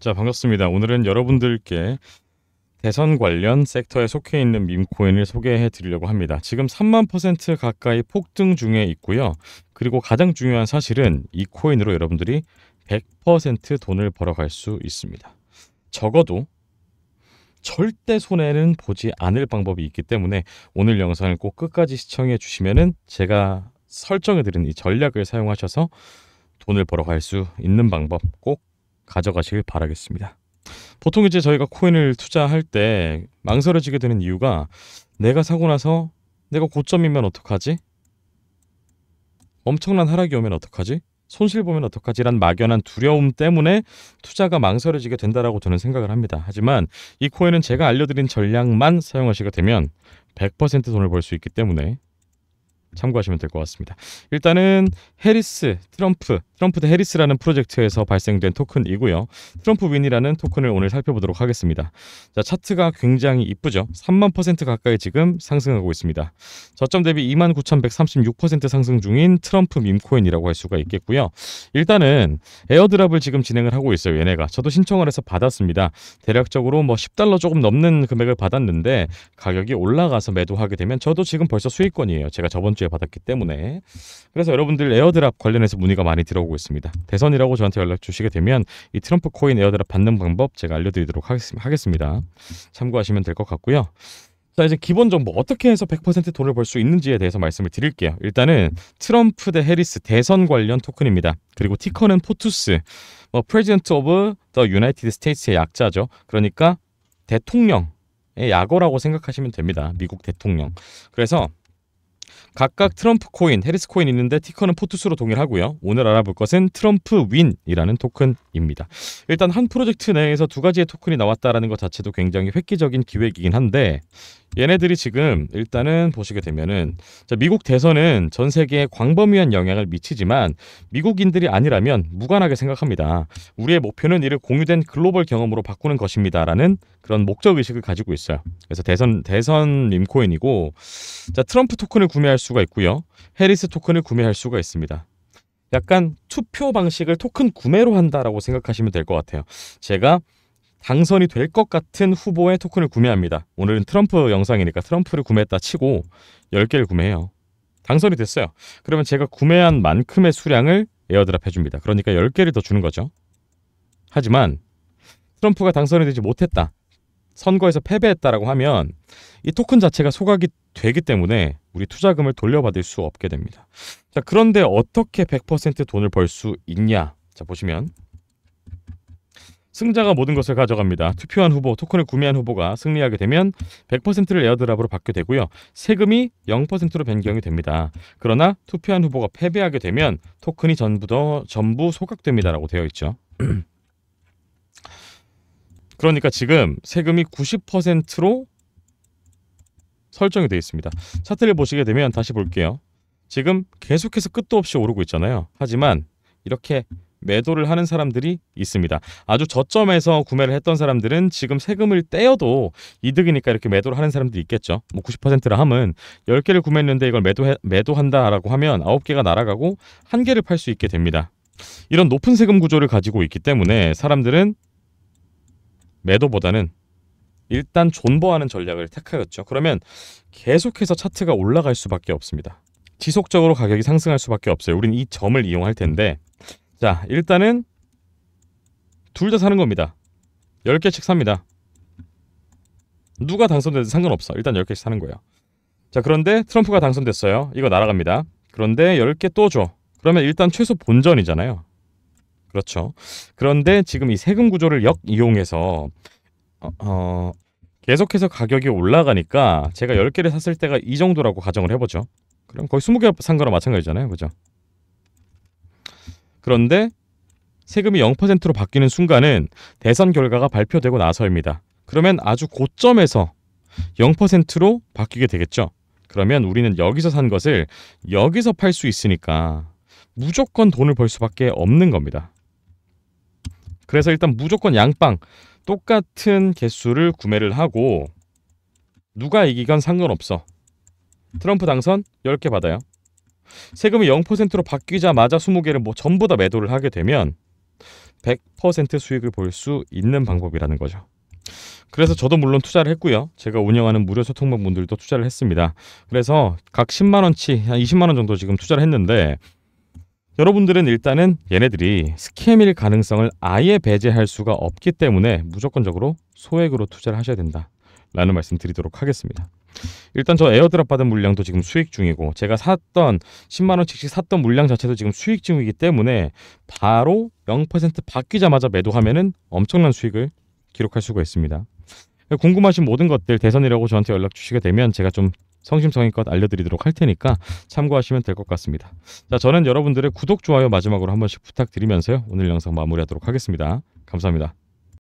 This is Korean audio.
자 반갑습니다. 오늘은 여러분들께 대선 관련 섹터에 속해 있는 민코인을 소개해 드리려고 합니다. 지금 3만 퍼센트 가까이 폭등 중에 있고요. 그리고 가장 중요한 사실은 이 코인으로 여러분들이 100% 돈을 벌어갈 수 있습니다. 적어도 절대 손해는 보지 않을 방법이 있기 때문에 오늘 영상을 꼭 끝까지 시청해 주시면은 제가 설정해 드린 이 전략을 사용하셔서 돈을 벌어갈 수 있는 방법 꼭 가져가시길 바라겠습니다. 보통 이제 저희가 코인을 투자할 때 망설여지게 되는 이유가 내가 사고 나서 내가 고점이면 어떡하지? 엄청난 하락이 오면 어떡하지? 손실 보면 어떡하지란 막연한 두려움 때문에 투자가 망설여지게 된다라고 저는 생각을 합니다. 하지만 이 코인은 제가 알려드린 전략만 사용하시게 되면 100% 돈을 벌 수 있기 때문에 참고하시면 될 것 같습니다. 일단은 해리스, 트럼프, 트럼프 대 해리스라는 프로젝트에서 발생된 토큰이고요. 트럼프 윈이라는 토큰을 오늘 살펴보도록 하겠습니다. 자, 차트가 굉장히 이쁘죠? 3만 퍼센트 가까이 지금 상승하고 있습니다. 저점 대비 29,136% 상승 중인 트럼프 밈코인이라고 할 수가 있겠고요. 일단은 에어드랍을 지금 진행을 하고 있어요. 얘네가. 저도 신청을 해서 받았습니다. 대략적으로 뭐 10달러 조금 넘는 금액을 받았는데 가격이 올라가서 매도하게 되면 저도 지금 벌써 수익권이에요. 제가 저번 주에 받았기 때문에 그래서 여러분들 에어드랍 관련해서 문의가 많이 들어오고 있습니다. 대선이라고 저한테 연락 주시게 되면 이 트럼프 코인 에어드랍 받는 방법 제가 알려드리도록 하겠습니다. 참고하시면 될 것 같고요. 자 이제 기본 정보 어떻게 해서 100% 돈을 벌 수 있는지에 대해서 말씀을 드릴게요. 일단은 트럼프 대 해리스 대선 관련 토큰입니다. 그리고 티커는 포투스, 뭐 프레지던트 오브 더 유나이티드 스테이츠의 약자죠. 그러니까 대통령. 의 약어라고 생각하시면 됩니다. 미국 대통령. 그래서 각각 트럼프 코인, 해리스 코인 있는데 티커는 포투스로 동일하고요. 오늘 알아볼 것은 트럼프 윈이라는 토큰입니다. 일단 한 프로젝트 내에서 두 가지의 토큰이 나왔다라는 것 자체도 굉장히 획기적인 기획이긴 한데 얘네들이 지금 일단은 보시게 되면은 미국 대선은 전 세계에 광범위한 영향을 미치지만 미국인들이 아니라면 무관하게 생각합니다. 우리의 목표는 이를 공유된 글로벌 경험으로 바꾸는 것입니다라는 그런 목적 의식을 가지고 있어요. 그래서 대선 대선 림코인이고 자 트럼프 토큰을 구매할 수가 있고요. 해리스 토큰을 구매할 수가 있습니다. 약간 투표 방식을 토큰 구매로 한다라고 생각하시면 될 것 같아요. 제가 당선이 될 것 같은 후보의 토큰을 구매합니다. 오늘은 트럼프 영상이니까 트럼프를 구매했다 치고 10개를 구매해요. 당선이 됐어요. 그러면 제가 구매한 만큼의 수량을 에어드랍 해줍니다. 그러니까 10개를 더 주는 거죠. 하지만 트럼프가 당선이 되지 못했다. 선거에서 패배했다라고 하면 이 토큰 자체가 소각이 되기 때문에 우리 투자금을 돌려받을 수 없게 됩니다. 자, 그런데 어떻게 100% 돈을 벌 수 있냐? 자, 보시면 승자가 모든 것을 가져갑니다. 투표한 후보, 토큰을 구매한 후보가 승리하게 되면 100%를 에어드랍으로 받게 되고요. 세금이 0%로 변경이 됩니다. 그러나 투표한 후보가 패배하게 되면 토큰이 전부 더 전부 소각됩니다라고 되어 있죠. 그러니까 지금 세금이 90%로 설정이 되어 있습니다. 차트를 보시게 되면 다시 볼게요. 지금 계속해서 끝도 없이 오르고 있잖아요. 하지만 이렇게 매도를 하는 사람들이 있습니다. 아주 저점에서 구매를 했던 사람들은 지금 세금을 떼어도 이득이니까 이렇게 매도를 하는 사람들이 있겠죠. 뭐 90%라 함은 10개를 구매했는데 이걸 매도해, 매도한다라고 하면 9개가 날아가고 1개를 팔 수 있게 됩니다. 이런 높은 세금 구조를 가지고 있기 때문에 사람들은 매도보다는 일단 존버하는 전략을 택하였죠. 그러면 계속해서 차트가 올라갈 수밖에 없습니다. 지속적으로 가격이 상승할 수밖에 없어요. 우린 이 점을 이용할 텐데 자 일단은 둘 다 사는 겁니다. 10개씩 삽니다. 누가 당선돼도 상관없어. 일단 10개씩 사는 거예요. 자 그런데 트럼프가 당선됐어요. 이거 날아갑니다. 그런데 10개 또 줘. 그러면 일단 최소 본전이잖아요. 그렇죠. 그런데 지금 이 세금 구조를 역 이용해서 어, 어, 계속해서 가격이 올라가니까 제가 10개를 샀을 때가 이 정도라고 가정을 해보죠. 그럼 거의 20개 산 거랑 마찬가지잖아요. 그죠? 그런데 세금이 0%로 바뀌는 순간은 대선 결과가 발표되고 나서입니다. 그러면 아주 고점에서 0%로 바뀌게 되겠죠. 그러면 우리는 여기서 산 것을 여기서 팔 수 있으니까 무조건 돈을 벌 수밖에 없는 겁니다. 그래서 일단 무조건 양빵 똑같은 개수를 구매를 하고 누가 이기건 상관없어. 트럼프 당선 10개 받아요. 세금이 0%로 바뀌자마자 20개를 뭐 전부 다 매도를 하게 되면 100% 수익을 볼 수 있는 방법이라는 거죠. 그래서 저도 물론 투자를 했고요. 제가 운영하는 무료 소통방 분들도 투자를 했습니다. 그래서 각 10만 원치 한 20만 원 정도 지금 투자를 했는데 여러분들은 일단은 얘네들이 스캠일 가능성을 아예 배제할 수가 없기 때문에 무조건적으로 소액으로 투자를 하셔야 된다 라는 말씀 드리도록 하겠습니다 일단 저 에어드랍 받은 물량도 지금 수익 중이고 제가 샀던 10만원씩씩 샀던 물량 자체도 지금 수익 중이기 때문에 바로 0% 바뀌자마자 매도하면은 엄청난 수익을 기록할 수가 있습니다 궁금하신 모든 것들 대선이라고 저한테 연락 주시게 되면 제가 좀 성심성의껏 알려드리도록 할 테니까 참고하시면 될 것 같습니다. 자, 저는 여러분들의 구독, 좋아요 마지막으로 한 번씩 부탁드리면서요. 오늘 영상 마무리하도록 하겠습니다. 감사합니다.